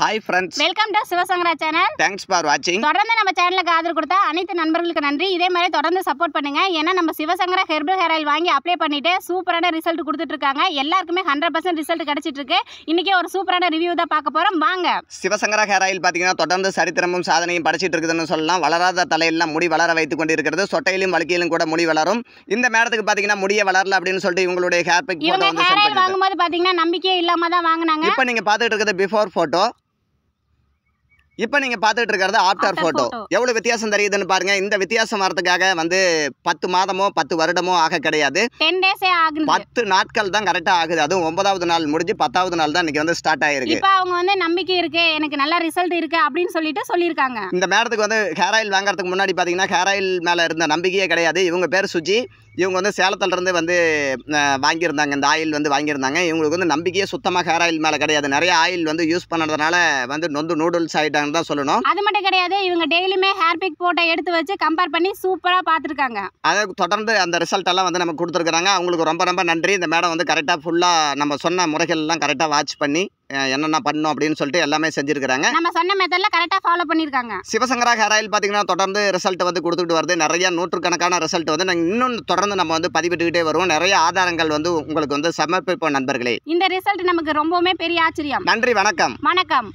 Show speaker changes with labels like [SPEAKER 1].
[SPEAKER 1] hi friends
[SPEAKER 2] welcome to Sivashankara channel
[SPEAKER 1] thanks for வாட்சிங் தொடர்ந்து
[SPEAKER 2] நம்ம சேனலுக்கு ஆதரவு கொடுத்த அனைத்து நண்பர்களுக்கு நன்றி இதே மாதிரி தொடர்ந்து சப்போர்ட் பண்ணுங்க ஏன்னா நம்ம சிவசங்கரா ஹெர்பல் ஹேர் ஆயில் வாங்கி அப்ளை பண்ணிட்டு சூப்பரான ரிசல்ட் கொடுத்துட்டு இருக்காங்க எல்லாருக்குமே ஹண்ட்ரட் பர்சன்ட் ரிசல்ட் கிடைச்சிட்டு இருக்கு இன்னைக்கு ஒரு சூப்பரான ரிவ்யூ தான் பார்க்க போறோம் வாங்க
[SPEAKER 1] சிவசங்கரா ஹேர் ஆயில் பார்த்தீங்கன்னா தொடர்ந்து சரித்திரமும் சாதனையும் படைச்சிட்டு இருக்குதுன்னு சொல்லலாம் வளராத தலையெல்லாம் முடி வளர வைத்து கொண்டு இருக்கிறது சொட்டையிலும் வழுக்கையிலும் கூட முடி வளரும் இந்த மேடத்துக்கு பார்த்தீங்கன்னா முடிய வளரல அப்படின்னு சொல்லிட்டு இவங்களுடைய ஹேர் பேக்
[SPEAKER 2] வாங்கும்போது பார்த்தீங்கன்னா நம்பிக்கையே இல்லாம தான் வாங்கினாங்க இப்போ
[SPEAKER 1] நீங்க பார்த்துட்டு இருக்கிறது பிஃபோர் ஃபோட்டோ இப்போ நீங்கள் பார்த்துட்டு இருக்கிறது ஆஃப்டர் ஃபோட்டோ எவ்வளோ வித்தியாசம் தெரியுதுன்னு பாருங்க இந்த வித்தியாசம் வரதுக்காக வந்து பத்து மாதமோ பத்து வருடமோ ஆக கிடையாது பத்து நாட்கள் தான் கரெக்டாக ஆகுது அதுவும் ஒன்பதாவது நாள் முடிஞ்சு பத்தாவது நாள் தான் இன்னைக்கு வந்து ஸ்டார்ட் ஆயிருக்கு இப்போ
[SPEAKER 2] அவங்க வந்து நம்பிக்கை இருக்கு எனக்கு நல்ல ரிசல்ட் இருக்கு அப்படின்னு சொல்லிட்டு சொல்லியிருக்காங்க
[SPEAKER 1] இந்த மேடத்துக்கு வந்து ஹேர் ஆயில் வாங்குறதுக்கு முன்னாடி பார்த்தீங்கன்னா ஹேர் ஆயில் மேலே இருந்த நம்பிக்கையே கிடையாது இவங்க பேர் சுஜி இவங்க வந்து சேலத்துலேருந்து வந்து வாங்கியிருந்தாங்க இந்த ஆயில் வந்து வாங்கியிருந்தாங்க இவங்களுக்கு வந்து நம்பிக்கையே சுத்தமாக ஹேர் ஆயில் மேலே கிடையாது நிறைய ஆயில் வந்து யூஸ் பண்ணதுனால வந்து நொந்து நூடுல்ஸ் ஆகிட்டாங்கன்னு தான் சொல்லணும்
[SPEAKER 2] அது மட்டும் கிடையாது இவங்க டெய்லியுமே ஹேர் பிக் போட்டோ எடுத்து வச்சு கம்பேர் பண்ணி சூப்பராக பார்த்துருக்காங்க
[SPEAKER 1] அதை தொடர்ந்து அந்த ரிசல்ட் எல்லாம் வந்து நமக்கு கொடுத்துருக்குறாங்க அவங்களுக்கு ரொம்ப ரொம்ப நன்றி இந்த மேடம் வந்து கரெக்டாக ஃபுல்லாக நம்ம சொன்ன முறைகள்லாம் கரெக்டாக வாட்ச் பண்ணி என்னென்ன பண்ணணும் அப்படின்னு சொல்லிட்டு எல்லாமே செஞ்சிருக்கிறாங்க
[SPEAKER 2] நம்ம சொன்ன மெத்தடில் கரெக்டாக ஃபாலோ பண்ணியிருக்காங்க
[SPEAKER 1] சிவசங்கரா ஹேர் ஆயில் பார்த்தீங்கன்னா தொடர்ந்து ரிசல்ட் வந்து கொடுத்துட்டு வருது நிறைய நூற்றுக்கணக்கான ரிசல்ட் வந்து நாங்கள் இன்னும் தொடர்ந்து நம்ம வந்து பதிவிட்டுக்கிட்டே வருவோம் நிறைய ஆதாரங்கள் வந்து உங்களுக்கு வந்து சமர்ப்பிப்போம் நண்பர்களே
[SPEAKER 2] இந்த ரிசல்ட் நமக்கு ரொம்பவுமே பெரிய ஆச்சரியம்
[SPEAKER 1] நன்றி வணக்கம்
[SPEAKER 2] வணக்கம்